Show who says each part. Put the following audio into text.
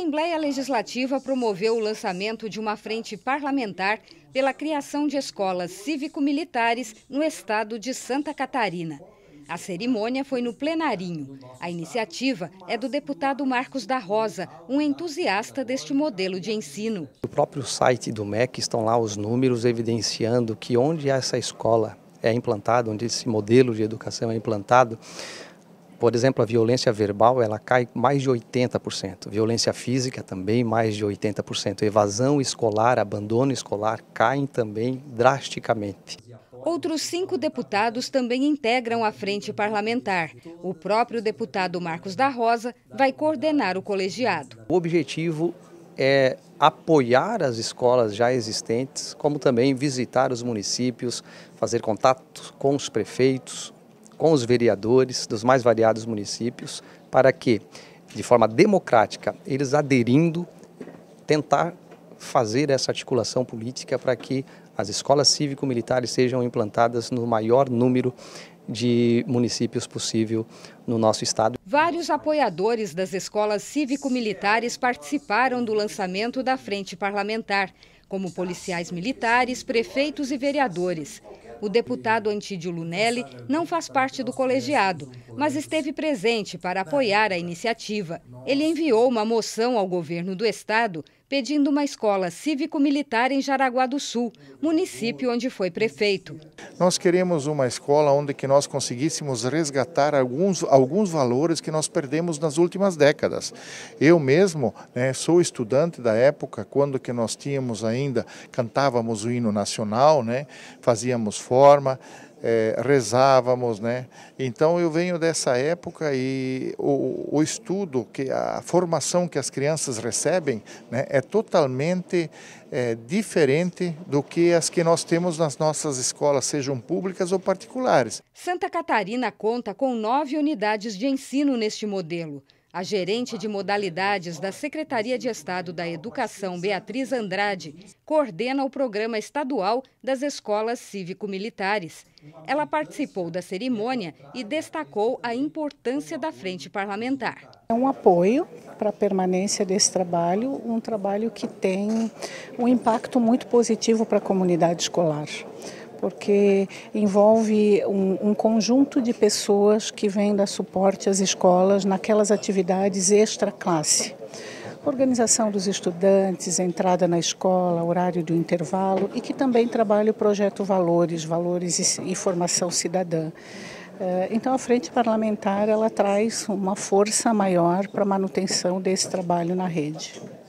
Speaker 1: Assembleia Legislativa promoveu o lançamento de uma frente parlamentar pela criação de escolas cívico-militares no estado de Santa Catarina. A cerimônia foi no plenarinho. A iniciativa é do deputado Marcos da Rosa, um entusiasta deste modelo de ensino.
Speaker 2: No próprio site do MEC estão lá os números evidenciando que onde essa escola é implantada, onde esse modelo de educação é implantado, por exemplo, a violência verbal ela cai mais de 80%, violência física também mais de 80%, evasão escolar, abandono escolar caem também drasticamente.
Speaker 1: Outros cinco deputados também integram a frente parlamentar. O próprio deputado Marcos da Rosa vai coordenar o colegiado.
Speaker 2: O objetivo é apoiar as escolas já existentes, como também visitar os municípios, fazer contato com os prefeitos, com os vereadores dos mais variados municípios, para que, de forma democrática, eles aderindo, tentar fazer essa articulação política para que as escolas cívico-militares sejam implantadas no maior número de municípios possível no nosso estado.
Speaker 1: Vários apoiadores das escolas cívico-militares participaram do lançamento da Frente Parlamentar, como policiais militares, prefeitos e vereadores. O deputado Antídio Lunelli não faz parte do colegiado, mas esteve presente para apoiar a iniciativa. Ele enviou uma moção ao governo do estado pedindo uma escola cívico-militar em Jaraguá do Sul, município onde foi prefeito.
Speaker 3: Nós queremos uma escola onde que nós conseguíssemos resgatar alguns, alguns valores que nós perdemos nas últimas décadas. Eu mesmo né, sou estudante da época quando que nós tínhamos ainda, cantávamos o hino nacional, né, fazíamos forma, é, rezávamos, né? Então eu venho dessa época e o, o, estudo, que a formação que as crianças recebem, né, é totalmente é, diferente do que as que nós temos nas nossas escolas, sejam públicas ou particulares.
Speaker 1: Santa Catarina conta com nove unidades de ensino neste modelo. A gerente de modalidades da Secretaria de Estado da Educação, Beatriz Andrade, coordena o programa estadual das escolas cívico-militares. Ela participou da cerimônia e destacou a importância da frente parlamentar.
Speaker 4: É um apoio para a permanência desse trabalho, um trabalho que tem um impacto muito positivo para a comunidade escolar porque envolve um, um conjunto de pessoas que vêm dar suporte às escolas naquelas atividades extra-classe organização dos estudantes, entrada na escola, horário do intervalo e que também trabalha o projeto Valores, Valores e Formação Cidadã. Eh, então a frente parlamentar ela traz uma força maior para a manutenção desse trabalho na rede.